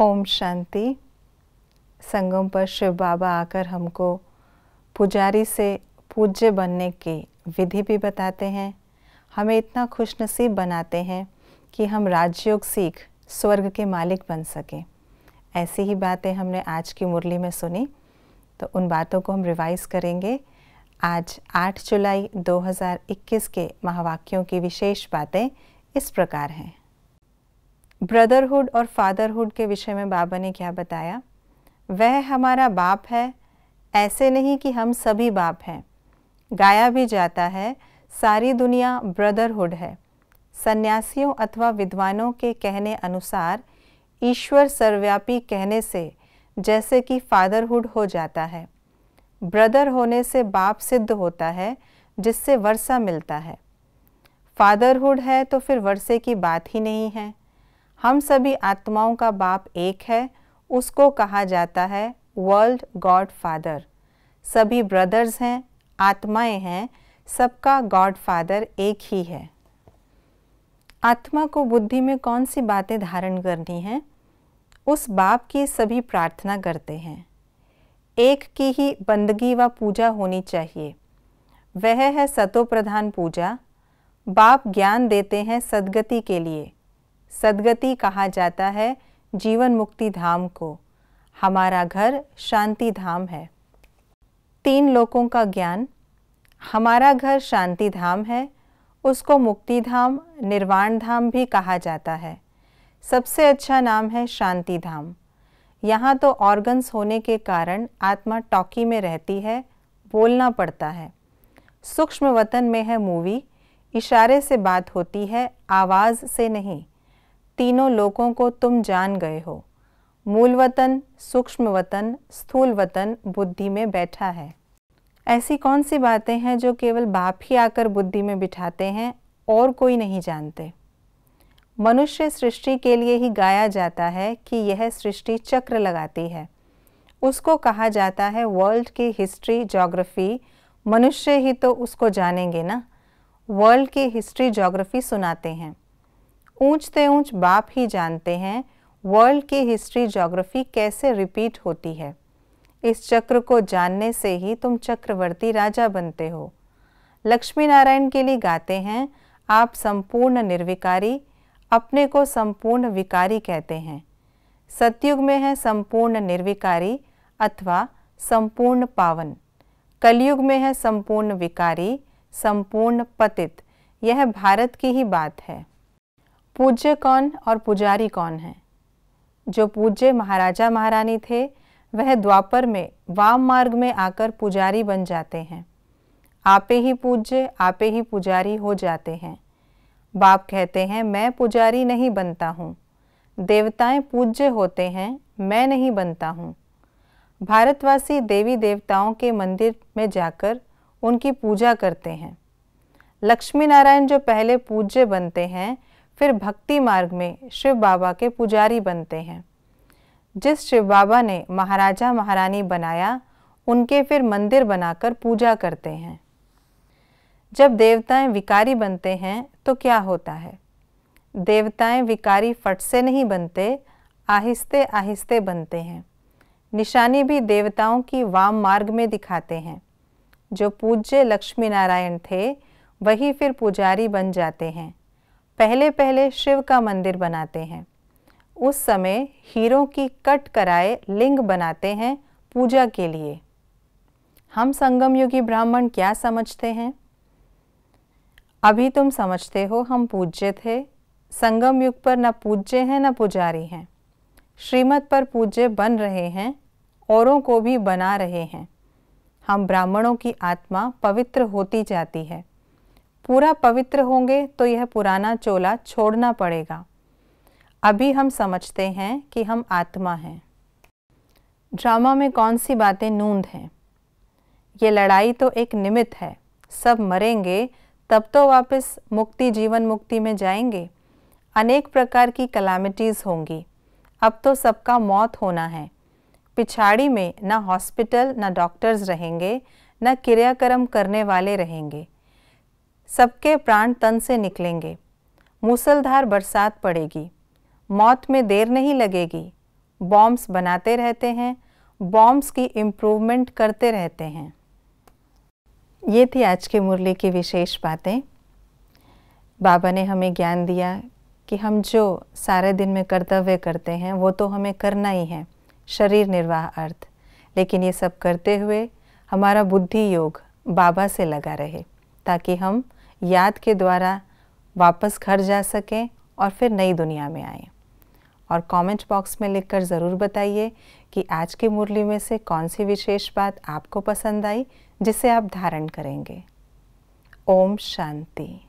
ओम शांति संगम पर शिव बाबा आकर हमको पुजारी से पूज्य बनने की विधि भी बताते हैं हमें इतना खुशनसीब बनाते हैं कि हम राजयोग सीख स्वर्ग के मालिक बन सकें ऐसी ही बातें हमने आज की मुरली में सुनी तो उन बातों को हम रिवाइज करेंगे आज 8 जुलाई 2021 के महावाक्यों की विशेष बातें इस प्रकार हैं ब्रदरहुड और फादरहुड के विषय में बाबा ने क्या बताया वह हमारा बाप है ऐसे नहीं कि हम सभी बाप हैं गाया भी जाता है सारी दुनिया ब्रदरहुड है सन्यासियों अथवा विद्वानों के कहने अनुसार ईश्वर सर्वव्यापी कहने से जैसे कि फादरहुड हो जाता है ब्रदर होने से बाप सिद्ध होता है जिससे वर्षा मिलता है फादरहुड है तो फिर वर्षे की बात ही नहीं है हम सभी आत्माओं का बाप एक है उसको कहा जाता है वर्ल्ड गॉड फादर सभी ब्रदर्स हैं आत्माएं हैं सबका गॉड फादर एक ही है आत्मा को बुद्धि में कौन सी बातें धारण करनी हैं उस बाप की सभी प्रार्थना करते हैं एक की ही बंदगी व पूजा होनी चाहिए वह है सतो प्रधान पूजा बाप ज्ञान देते हैं सदगति के लिए सदगति कहा जाता है जीवन मुक्ति धाम को हमारा घर शांति धाम है तीन लोकों का ज्ञान हमारा घर शांति धाम है उसको मुक्ति धाम निर्वाण धाम भी कहा जाता है सबसे अच्छा नाम है शांति धाम यहाँ तो ऑर्गन्स होने के कारण आत्मा टॉकी में रहती है बोलना पड़ता है सूक्ष्म वतन में है मूवी इशारे से बात होती है आवाज़ से नहीं तीनों लोकों को तुम जान गए हो मूल वतन सूक्ष्म वतन स्थूल वतन बुद्धि में बैठा है ऐसी कौन सी बातें हैं जो केवल बाप ही आकर बुद्धि में बिठाते हैं और कोई नहीं जानते मनुष्य सृष्टि के लिए ही गाया जाता है कि यह सृष्टि चक्र लगाती है उसको कहा जाता है वर्ल्ड की हिस्ट्री जोग्राफी मनुष्य ही तो उसको जानेंगे ना वर्ल्ड की हिस्ट्री जोग्राफी सुनाते हैं ऊंच से ऊंच बाप ही जानते हैं वर्ल्ड की हिस्ट्री ज्योग्राफी कैसे रिपीट होती है इस चक्र को जानने से ही तुम चक्रवर्ती राजा बनते हो लक्ष्मी नारायण के लिए गाते हैं आप संपूर्ण निर्विकारी अपने को संपूर्ण विकारी कहते हैं सतयुग में है संपूर्ण निर्विकारी अथवा संपूर्ण पावन कलयुग में है संपूर्ण विकारी संपूर्ण पतित यह भारत की ही बात है पूज्य कौन और पुजारी कौन है जो पूज्य महाराजा महारानी थे वह द्वापर में वाम मार्ग में आकर पुजारी बन जाते हैं आपे ही पूज्य आपे ही पुजारी हो जाते हैं बाप कहते हैं मैं पुजारी नहीं बनता हूँ देवताएं पूज्य होते हैं मैं नहीं बनता हूँ भारतवासी देवी देवताओं के मंदिर में जाकर उनकी पूजा करते हैं लक्ष्मी नारायण जो पहले पूज्य बनते हैं फिर भक्ति मार्ग में शिव बाबा के पुजारी बनते हैं जिस शिव बाबा ने महाराजा महारानी बनाया उनके फिर मंदिर बनाकर पूजा करते हैं जब देवताएं विकारी बनते हैं तो क्या होता है देवताएं विकारी फट से नहीं बनते आहिस्ते आहिस्ते बनते हैं निशानी भी देवताओं की वाम मार्ग में दिखाते हैं जो पूज्य लक्ष्मी नारायण थे वही फिर पुजारी बन जाते हैं पहले पहले शिव का मंदिर बनाते हैं उस समय हीरों की कट कराए लिंग बनाते हैं पूजा के लिए हम संगम ब्राह्मण क्या समझते हैं अभी तुम समझते हो हम पूज्य थे संगम युग पर न पूज्य हैं न पुजारी हैं श्रीमत पर पूज्य बन रहे हैं औरों को भी बना रहे हैं हम ब्राह्मणों की आत्मा पवित्र होती जाती है पूरा पवित्र होंगे तो यह पुराना चोला छोड़ना पड़ेगा अभी हम समझते हैं कि हम आत्मा हैं ड्रामा में कौन सी बातें नूंद हैं ये लड़ाई तो एक निमित्त है सब मरेंगे तब तो वापस मुक्ति जीवन मुक्ति में जाएंगे अनेक प्रकार की कलामिटीज़ होंगी अब तो सबका मौत होना है पिछाड़ी में ना हॉस्पिटल ना डॉक्टर्स रहेंगे ना क्रियाक्रम करने वाले रहेंगे सबके प्राण तन से निकलेंगे मूसलधार बरसात पड़ेगी मौत में देर नहीं लगेगी बॉम्ब्स बनाते रहते हैं बॉम्ब्स की इम्प्रूवमेंट करते रहते हैं ये थी आज की मुरली की विशेष बातें बाबा ने हमें ज्ञान दिया कि हम जो सारे दिन में कर्तव्य करते हैं वो तो हमें करना ही है शरीर निर्वाह अर्थ लेकिन ये सब करते हुए हमारा बुद्धि योग बाबा से लगा रहे ताकि हम याद के द्वारा वापस घर जा सकें और फिर नई दुनिया में आएँ और कमेंट बॉक्स में लिखकर ज़रूर बताइए कि आज की मुरली में से कौन सी विशेष बात आपको पसंद आई जिसे आप धारण करेंगे ओम शांति